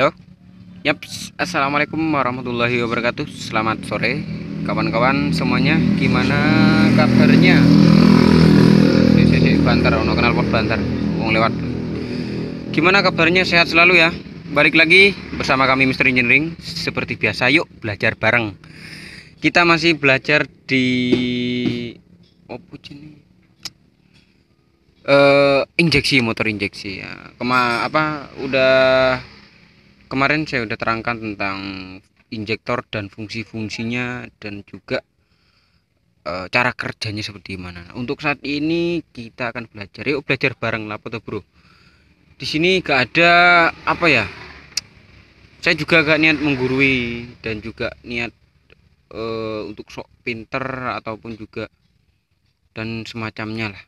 Halo? Yap, Assalamualaikum warahmatullahi wabarakatuh Selamat sore Kawan-kawan semuanya Gimana kabarnya? Bantar, banter, ono kenal pot Bantar, uang lewat Gimana kabarnya? Sehat selalu ya Balik lagi bersama kami Mister Engineering Seperti biasa yuk belajar bareng Kita masih belajar di Apa ini, Uh, injeksi motor injeksi ya kema apa udah kemarin saya sudah terangkan tentang injektor dan fungsi-fungsinya dan juga e, cara kerjanya seperti mana. Untuk saat ini kita akan belajar. Yuk belajar bareng lah, foto bro. Di sini gak ada apa ya. Saya juga gak niat menggurui dan juga niat e, untuk sok pinter ataupun juga dan semacamnya lah.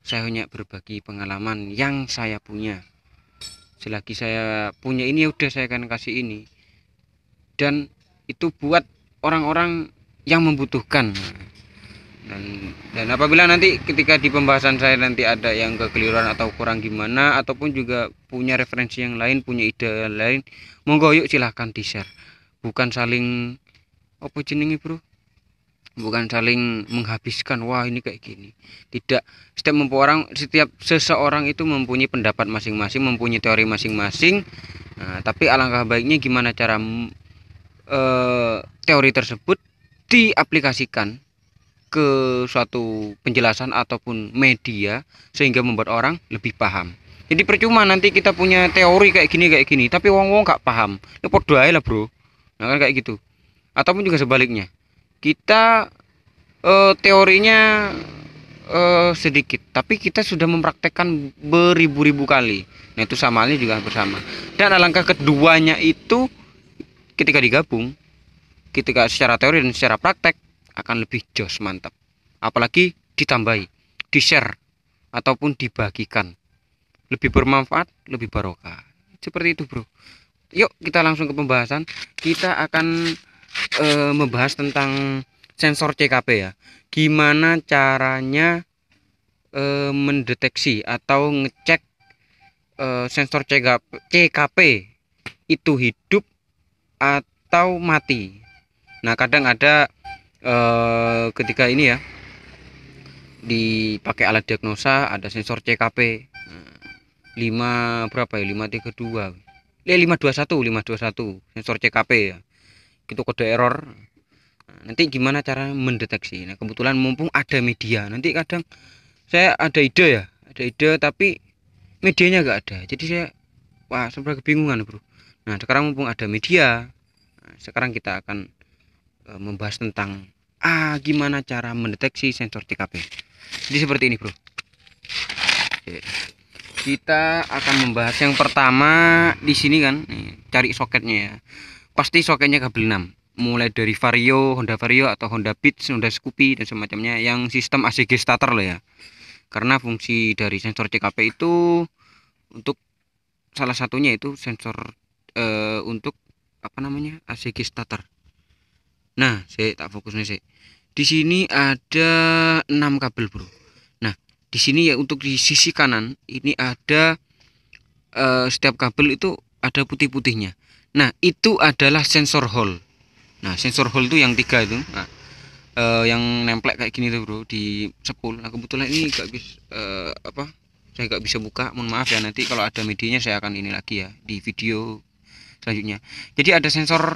Saya hanya berbagi pengalaman yang saya punya selagi saya punya ini ya udah saya akan kasih ini dan itu buat orang-orang yang membutuhkan dan dan apabila nanti ketika di pembahasan saya nanti ada yang kekeliruan atau kurang gimana ataupun juga punya referensi yang lain punya ide yang lain monggo yuk silahkan di share bukan saling apa jenenge bro bukan saling menghabiskan wah ini kayak gini tidak setiap orang setiap seseorang itu mempunyai pendapat masing-masing mempunyai teori masing-masing nah, tapi alangkah baiknya gimana cara uh, teori tersebut diaplikasikan ke suatu penjelasan ataupun media sehingga membuat orang lebih paham jadi percuma nanti kita punya teori kayak gini kayak gini tapi wong-wong gak paham ya podo lah bro nah kan kayak gitu ataupun juga sebaliknya kita uh, teorinya uh, sedikit tapi kita sudah mempraktekkan beribu-ribu kali nah itu sama halnya juga bersama. dan langkah keduanya itu ketika digabung ketika secara teori dan secara praktek akan lebih jos mantap apalagi ditambahi di share ataupun dibagikan lebih bermanfaat lebih barokah seperti itu bro yuk kita langsung ke pembahasan kita akan e, membahas tentang sensor CKP ya. Gimana caranya e, mendeteksi atau ngecek e, sensor CKP, CKP itu hidup atau mati. Nah, kadang ada e, ketika ini ya dipakai alat diagnosa ada sensor CKP 5 nah, berapa ya 532 eh 521 521 sensor CKP ya itu kode error nanti gimana cara mendeteksi nah kebetulan mumpung ada media nanti kadang saya ada ide ya ada ide tapi medianya enggak ada jadi saya wah sempat kebingungan bro nah sekarang mumpung ada media nah, sekarang kita akan e, membahas tentang ah gimana cara mendeteksi sensor TKP jadi seperti ini bro Oke. kita akan membahas yang pertama di sini kan nih, cari soketnya ya pasti soketnya kabel 6 mulai dari Vario, Honda Vario atau Honda Beats, Honda Scoopy dan semacamnya yang sistem ACG starter loh ya karena fungsi dari sensor CKP itu untuk salah satunya itu sensor e, untuk apa namanya ACG starter nah saya tak fokus nih sih di sini ada 6 kabel bro nah di sini ya untuk di sisi kanan ini ada e, setiap kabel itu ada putih-putihnya Nah, itu adalah sensor hole. Nah, sensor hole itu yang tiga itu. Nah, eh, yang nempel kayak gini tuh, Bro, di sepul. Nah, kebetulan ini gak bisa eh, apa? Saya nggak bisa buka. Mohon maaf ya nanti kalau ada medianya saya akan ini lagi ya di video selanjutnya. Jadi ada sensor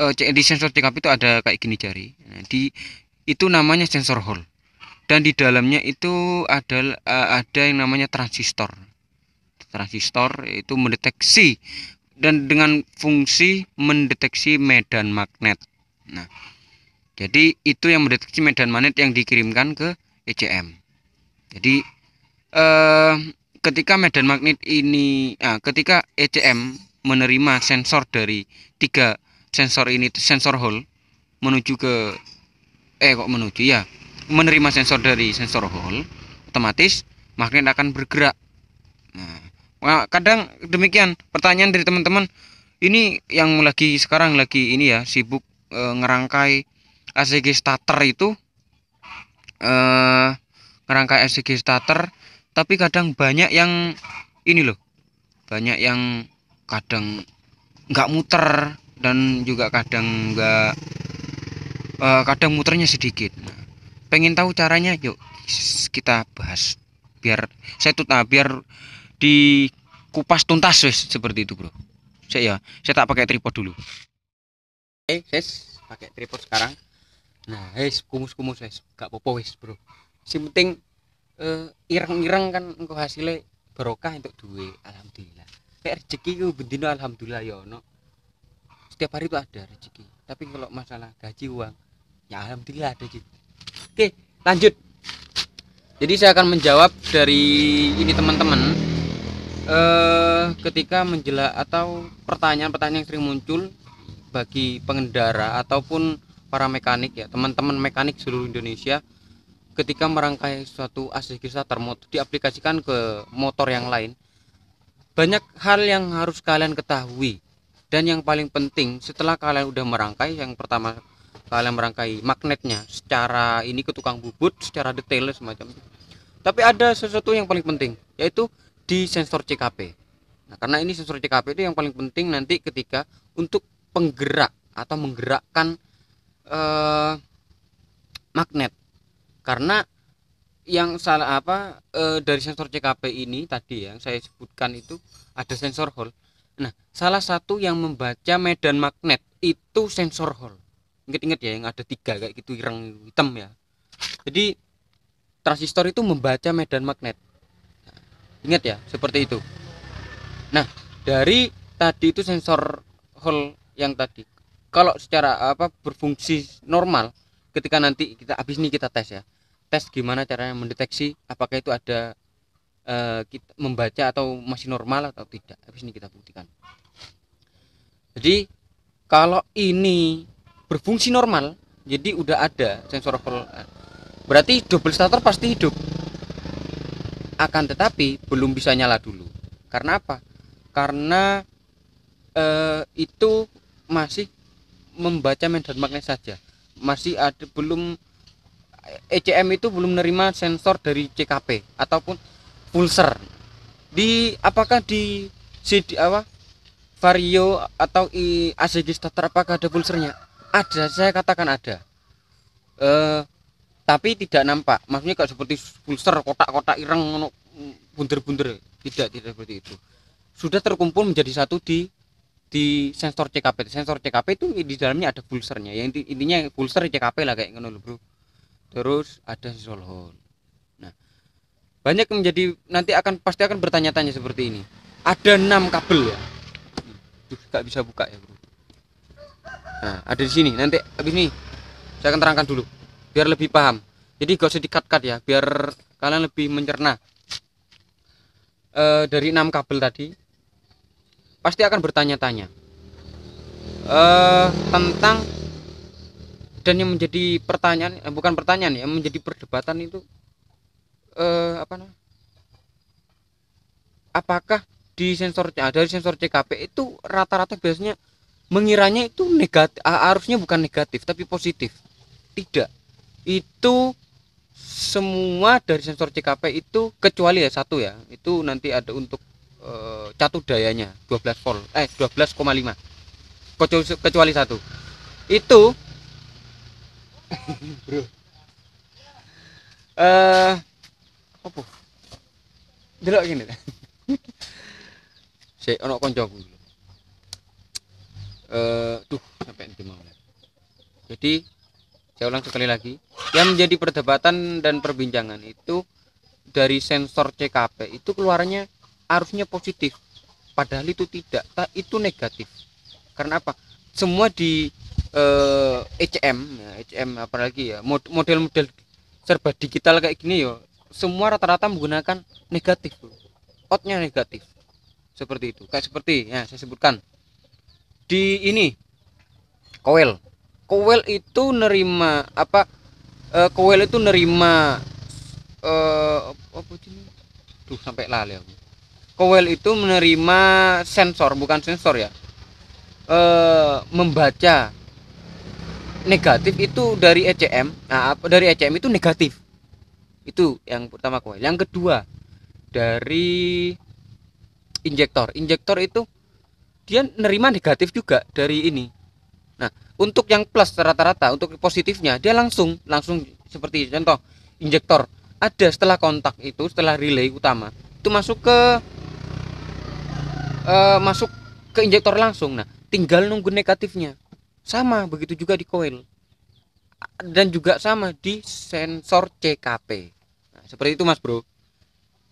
eh, di sensor TKP itu ada kayak gini jari. Nah, di itu namanya sensor hole. Dan di dalamnya itu ada eh, ada yang namanya transistor transistor itu mendeteksi dan dengan fungsi mendeteksi medan magnet. Nah, jadi itu yang mendeteksi medan magnet yang dikirimkan ke ECM. Jadi eh, ketika medan magnet ini, nah, ketika ECM menerima sensor dari tiga sensor ini, sensor hole menuju ke eh kok menuju ya, menerima sensor dari sensor hole, otomatis magnet akan bergerak. Nah, Nah, kadang demikian pertanyaan dari teman-teman ini yang lagi sekarang lagi ini ya sibuk e, ngerangkai ACG starter itu e, ngerangkai ACG starter tapi kadang banyak yang ini loh banyak yang kadang nggak muter dan juga kadang nggak e, kadang muternya sedikit nah, pengen tahu caranya yuk kita bahas biar saya tuh nah, biar dikupas tuntas wis seperti itu bro saya ya saya tak pakai tripod dulu oke okay, guys pakai tripod sekarang nah guys kumus kumus guys gak popo wis bro si penting uh, eh, ireng ireng kan engkau hasilnya barokah untuk duit alhamdulillah kayak rezeki itu bendino alhamdulillah ya no setiap hari itu ada rezeki tapi kalau masalah gaji uang ya alhamdulillah ada gitu oke lanjut jadi saya akan menjawab dari ini teman-teman eh, ketika menjelang atau pertanyaan-pertanyaan yang sering muncul bagi pengendara ataupun para mekanik ya teman-teman mekanik seluruh Indonesia ketika merangkai suatu AC starter motor diaplikasikan ke motor yang lain banyak hal yang harus kalian ketahui dan yang paling penting setelah kalian udah merangkai yang pertama kalian merangkai magnetnya secara ini ke tukang bubut secara detail semacam itu tapi ada sesuatu yang paling penting yaitu di sensor CKP. Nah, karena ini sensor CKP itu yang paling penting nanti ketika untuk penggerak atau menggerakkan eh, magnet. Karena yang salah apa eh, dari sensor CKP ini tadi ya, yang saya sebutkan itu ada sensor hole. Nah, salah satu yang membaca medan magnet itu sensor hole. Ingat-ingat ya yang ada tiga kayak gitu ireng hitam ya. Jadi transistor itu membaca medan magnet. Ingat ya, seperti itu. Nah, dari tadi itu sensor hole yang tadi. Kalau secara apa berfungsi normal ketika nanti kita habis ini kita tes ya. Tes gimana caranya mendeteksi apakah itu ada e, kita membaca atau masih normal atau tidak. Habis ini kita buktikan. Jadi kalau ini berfungsi normal, jadi udah ada sensor hole. Berarti double starter pasti hidup akan tetapi belum bisa nyala dulu karena apa karena eh, itu masih membaca medan magnet saja masih ada belum ECM itu belum menerima sensor dari CKP ataupun pulser di apakah di CD apa vario atau i ACG starter apakah ada pulsernya ada saya katakan ada eh, tapi tidak nampak maksudnya kayak seperti pulser kotak-kotak ireng bunder-bunder tidak tidak seperti itu sudah terkumpul menjadi satu di di sensor CKP sensor CKP itu di dalamnya ada pulsernya ya intinya pulser CKP lah kayak ngono bro terus ada sisol nah banyak yang menjadi nanti akan pasti akan bertanya-tanya seperti ini ada enam kabel ya Duh, gak bisa buka ya bro nah ada di sini nanti habis ini saya akan terangkan dulu biar lebih paham jadi gak usah dikat-kat ya biar kalian lebih mencerna e, dari enam kabel tadi pasti akan bertanya-tanya e, tentang dan yang menjadi pertanyaan eh, bukan pertanyaan ya menjadi perdebatan itu e, apa nah? apakah di sensor ya, dari sensor CKP itu rata-rata biasanya mengiranya itu negatif ah, arusnya bukan negatif tapi positif tidak itu semua dari sensor CKP itu kecuali ya satu ya itu nanti ada untuk e, eh, catu dayanya 12 volt eh 12,5 kecuali, kecuali satu itu bro eh apa delok gini sik ono kancaku eh tuh sampai ndi mau jadi saya ulang sekali lagi yang menjadi perdebatan dan perbincangan itu dari sensor CKP itu keluarnya arusnya positif padahal itu tidak tak itu negatif karena apa semua di eh, HM ya, HM apalagi ya model-model serba digital kayak gini ya semua rata-rata menggunakan negatif outnya negatif seperti itu kayak seperti ya saya sebutkan di ini coil Kowel itu nerima apa uh, Kowel itu nerima uh, apa ini? Duh sampai lali aku. Kowel itu menerima sensor bukan sensor ya. Uh, membaca negatif itu dari ECM. Nah, dari ECM itu negatif. Itu yang pertama Kowel. Yang kedua dari injektor. Injektor itu dia nerima negatif juga dari ini Nah, untuk yang plus rata-rata untuk positifnya dia langsung langsung seperti contoh injektor ada setelah kontak itu setelah relay utama itu masuk ke uh, masuk ke injektor langsung. Nah, tinggal nunggu negatifnya. Sama begitu juga di coil. Dan juga sama di sensor CKP. Nah, seperti itu Mas Bro.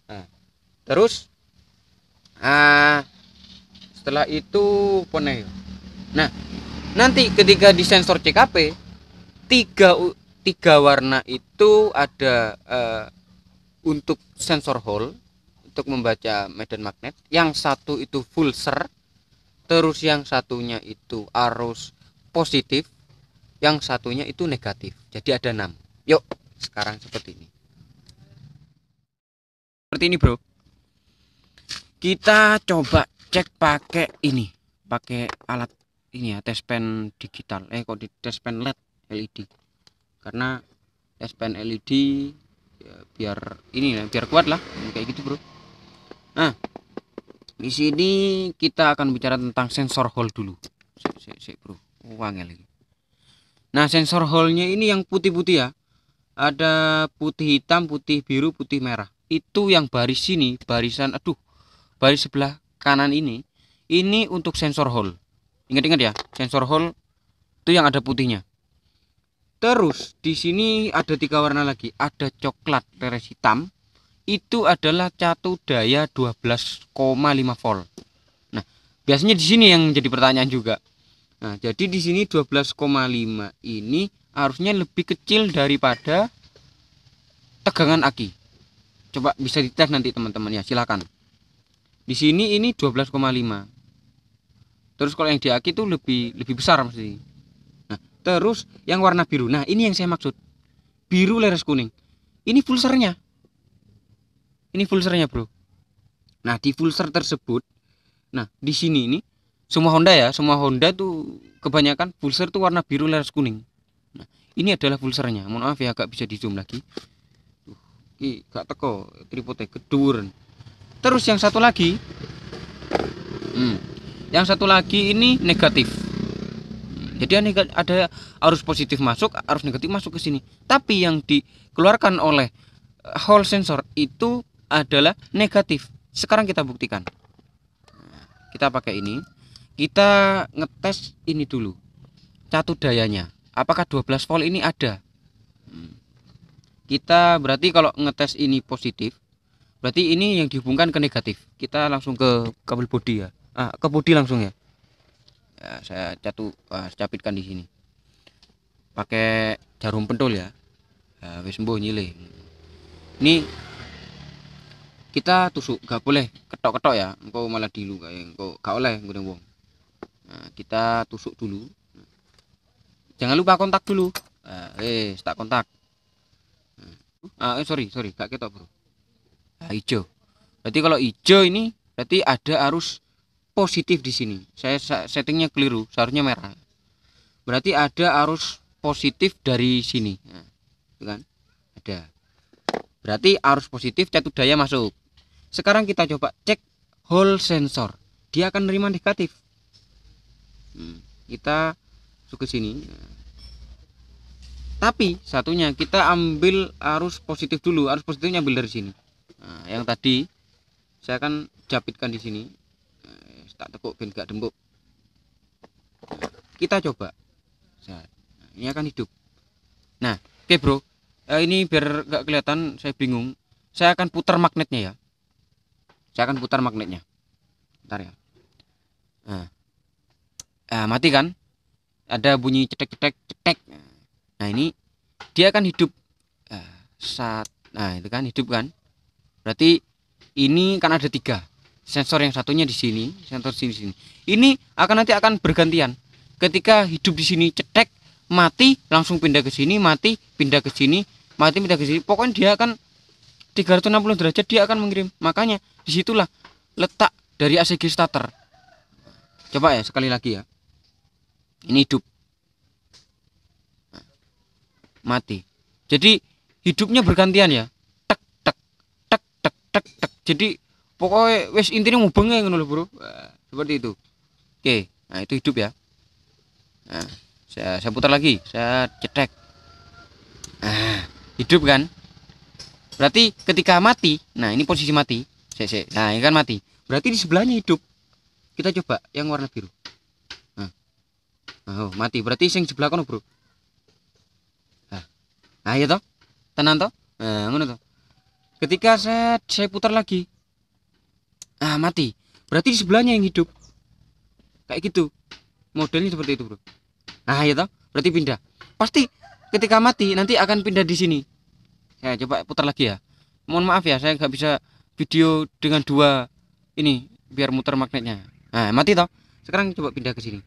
Nah, terus ah setelah itu poneo. Nah, nanti ketika di sensor CKP tiga tiga warna itu ada uh, untuk sensor hole untuk membaca medan magnet yang satu itu full ser terus yang satunya itu arus positif yang satunya itu negatif jadi ada enam yuk sekarang seperti ini seperti ini bro kita coba cek pakai ini pakai alat ini ya pen digital eh kok di pen LED LED karena pen LED ya, biar ini ya, biar kuat lah kayak gitu bro nah di sini kita akan bicara tentang sensor hole dulu sik, sik, sik bro uangnya lagi nah sensor hole nya ini yang putih-putih ya ada putih hitam putih biru putih merah itu yang baris sini barisan aduh baris sebelah kanan ini ini untuk sensor hole Ingat-ingat ya, sensor hole itu yang ada putihnya. Terus di sini ada tiga warna lagi, ada coklat teres hitam. Itu adalah catu daya 12,5 volt. Nah, biasanya di sini yang menjadi pertanyaan juga. Nah, jadi di sini 12,5 ini harusnya lebih kecil daripada tegangan aki. Coba bisa dites nanti teman-teman ya, silakan. Di sini ini 12,5 terus kalau yang di aki itu lebih lebih besar mesti nah, terus yang warna biru nah ini yang saya maksud biru leres kuning ini pulsernya ini pulsernya bro nah di pulser tersebut nah di sini ini semua Honda ya semua Honda tuh kebanyakan pulser tuh warna biru leres kuning nah ini adalah pulsernya. mohon maaf ya agak bisa di zoom lagi tuh ki gak teko tripodnya keduren terus yang satu lagi hmm yang satu lagi ini negatif jadi ada arus positif masuk arus negatif masuk ke sini tapi yang dikeluarkan oleh eh, hall sensor itu adalah negatif sekarang kita buktikan kita pakai ini kita ngetes ini dulu Catu dayanya apakah 12 volt ini ada hmm. kita berarti kalau ngetes ini positif berarti ini yang dihubungkan ke negatif kita langsung ke kabel bodi ya ah, ke bodi langsung ya, ya saya catu ah, capitkan di sini pakai jarum pentul ya ah, wis sembuh nyile ini kita tusuk gak boleh ketok-ketok ya engkau malah dilu kayak engkau gak oleh gudang wong nah, kita tusuk dulu jangan lupa kontak dulu nah, eh tak kontak ah, eh, sorry sorry gak ketok bro nah, hijau berarti kalau hijau ini berarti ada arus positif di sini saya settingnya keliru seharusnya merah berarti ada arus positif dari sini nah, gitu kan ada berarti arus positif catu daya masuk sekarang kita coba cek hole sensor dia akan menerima negatif hmm, kita masuk ke sini tapi satunya kita ambil arus positif dulu arus positifnya ambil dari sini nah, yang tadi saya akan japitkan di sini tak tekuk ben gak dembuk kita coba nah, ini akan hidup nah oke okay bro eh, ini biar gak kelihatan saya bingung saya akan putar magnetnya ya saya akan putar magnetnya ntar ya nah, nah mati kan ada bunyi cetek cetek cetek nah ini dia akan hidup nah, saat nah itu kan hidup kan berarti ini kan ada tiga sensor yang satunya di sini sensor sini sini ini akan nanti akan bergantian ketika hidup di sini cetek mati langsung pindah ke sini mati pindah ke sini mati pindah ke sini pokoknya dia akan 360 derajat dia akan mengirim makanya disitulah letak dari ACG starter coba ya sekali lagi ya ini hidup mati jadi hidupnya bergantian ya tek tek tek tek tek tek jadi pokoknya wes intinya mau bengeng ngono bro eh, seperti itu oke nah itu hidup ya nah, saya, saya putar lagi saya cetek nah, hidup kan berarti ketika mati nah ini posisi mati saya, saya, nah ini kan mati berarti di sebelahnya hidup kita coba yang warna biru nah. oh mati berarti sing sebelah kono bro nah, nah toh tenang toh nah ngono toh ketika saya saya putar lagi nah mati berarti di sebelahnya yang hidup kayak gitu modelnya seperti itu bro nah ya toh berarti pindah pasti ketika mati nanti akan pindah di sini ya coba putar lagi ya mohon maaf ya saya nggak bisa video dengan dua ini biar muter magnetnya nah mati toh sekarang coba pindah ke sini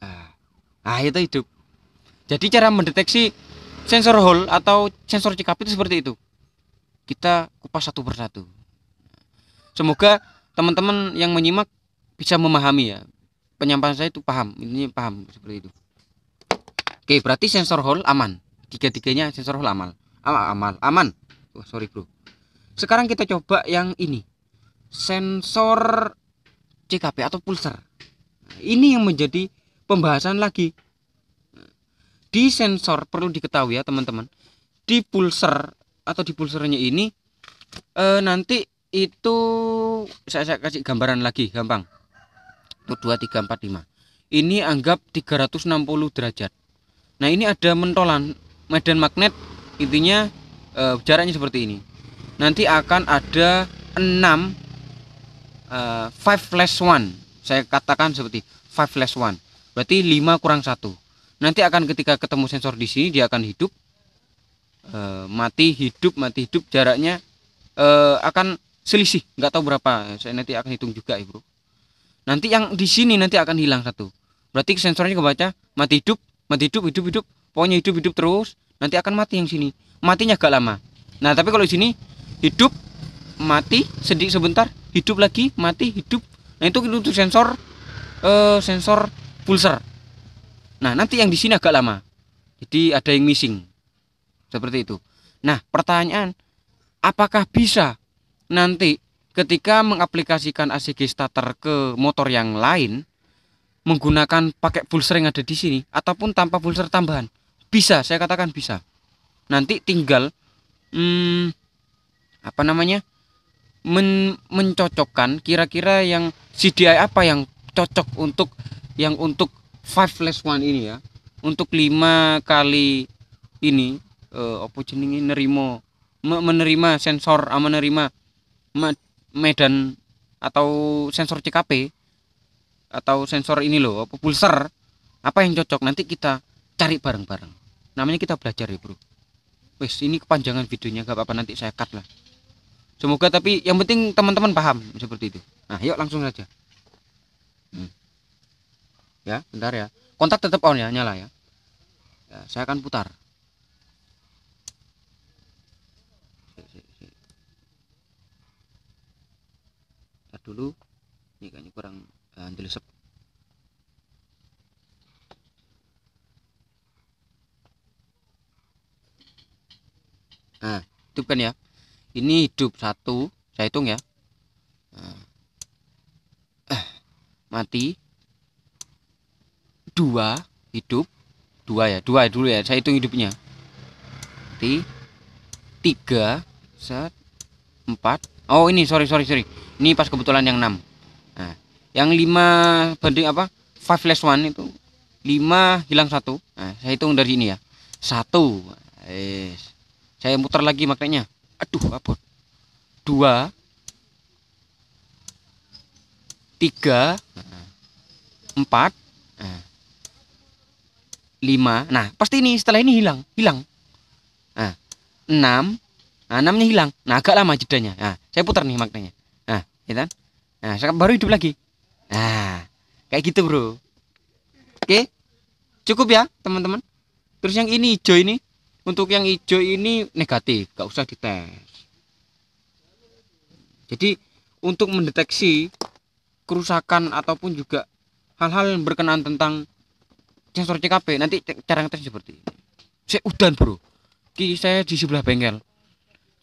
ah, ah ya itu hidup jadi cara mendeteksi sensor hole atau sensor cekap itu seperti itu kita kupas satu persatu semoga teman-teman yang menyimak bisa memahami ya penyampaian saya itu paham ini paham seperti itu oke berarti sensor hole aman tiga-tiganya sensor hole aman ah, aman aman oh, sorry bro sekarang kita coba yang ini sensor CKP atau pulser ini yang menjadi pembahasan lagi di sensor perlu diketahui ya teman-teman di pulser atau di pulsernya ini e, nanti itu saya, saya kasih gambaran lagi gampang itu 2 3 4 5 ini anggap 360 derajat nah ini ada mentolan medan magnet intinya e, jaraknya seperti ini nanti akan ada 6 e, 5 less 1 saya katakan seperti 5 less 1 berarti 5 kurang 1 nanti akan ketika ketemu sensor di sini dia akan hidup e, mati hidup mati hidup jaraknya e, akan selisih nggak tahu berapa saya nanti akan hitung juga ya bro nanti yang di sini nanti akan hilang satu berarti sensornya kebaca mati hidup mati hidup hidup hidup pokoknya hidup hidup terus nanti akan mati yang sini matinya agak lama nah tapi kalau di sini hidup mati sedikit sebentar hidup lagi mati hidup nah itu untuk sensor uh, sensor pulser nah nanti yang di sini agak lama jadi ada yang missing seperti itu nah pertanyaan apakah bisa nanti ketika mengaplikasikan ACG starter ke motor yang lain menggunakan pakai pulser yang ada di sini ataupun tanpa pulser tambahan bisa saya katakan bisa nanti tinggal hmm, apa namanya men mencocokkan kira-kira yang CDI apa yang cocok untuk yang untuk five less one ini ya untuk lima kali ini eh, apa jenenge nerimo menerima sensor ah, menerima medan atau sensor CKP atau sensor ini loh pulser apa yang cocok nanti kita cari bareng-bareng namanya kita belajar ya bro wes ini kepanjangan videonya gak apa-apa nanti saya cut lah semoga tapi yang penting teman-teman paham seperti itu nah yuk langsung saja hmm. ya bentar ya kontak tetap on ya nyala ya, ya saya akan putar dulu ini kayaknya kurang uh, nah itu kan ya ini hidup satu saya hitung ya nah. eh, mati dua hidup dua ya dua dulu ya saya hitung hidupnya mati tiga set empat oh ini sorry sorry sorry ini pas kebetulan yang enam. nah, yang lima banding apa Five less one itu lima hilang satu nah, saya hitung dari ini ya satu eh, saya muter lagi makanya. aduh apa? dua tiga empat lima nah pasti ini setelah ini hilang hilang nah, enam Nah, enamnya hilang. Nah, agak lama jedanya. Nah, saya putar nih maknanya. Nah, ya kan? Nah, saya baru hidup lagi. Nah, kayak gitu, Bro. Oke. Cukup ya, teman-teman. Terus yang ini hijau ini, untuk yang hijau ini negatif, gak usah dites. Jadi, untuk mendeteksi kerusakan ataupun juga hal-hal berkenaan tentang sensor CKP nanti cara ngetes seperti ini. Saya udan, Bro. Ki saya di sebelah bengkel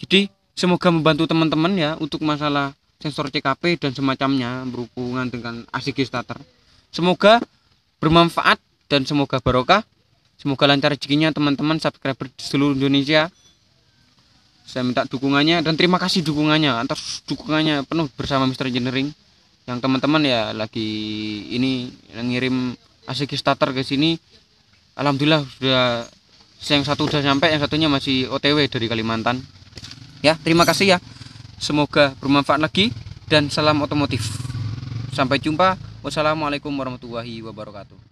jadi semoga membantu teman-teman ya untuk masalah sensor CKP dan semacamnya berhubungan dengan ACG starter semoga bermanfaat dan semoga barokah semoga lancar rezekinya teman-teman subscriber di seluruh Indonesia saya minta dukungannya dan terima kasih dukungannya atas dukungannya penuh bersama Mr. Engineering yang teman-teman ya lagi ini ngirim ACG starter ke sini Alhamdulillah sudah yang satu sudah sampai yang satunya masih OTW dari Kalimantan Ya, terima kasih ya. Semoga bermanfaat lagi dan salam otomotif. Sampai jumpa. Wassalamualaikum warahmatullahi wabarakatuh.